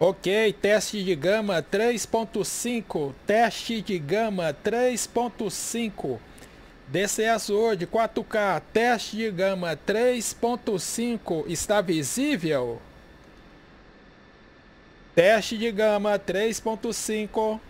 Ok, teste de gama 3.5, teste de gama 3.5. DCS hoje 4K, teste de gama 3.5 está visível? Teste de gama 3.5